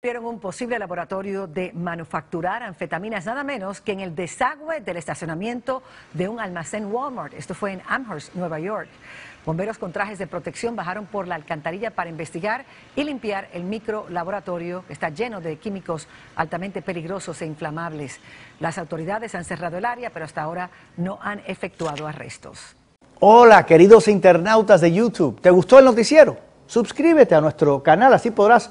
Vieron un posible laboratorio de manufacturar anfetaminas, nada menos que en el desagüe del estacionamiento de un almacén Walmart. Esto fue en Amherst, Nueva York. Bomberos con trajes de protección bajaron por la alcantarilla para investigar y limpiar el micro laboratorio está lleno de químicos altamente peligrosos e inflamables. Las autoridades han cerrado el área, pero hasta ahora no han efectuado arrestos. Hola, queridos internautas de YouTube. ¿Te gustó el noticiero? Suscríbete a nuestro canal, así podrás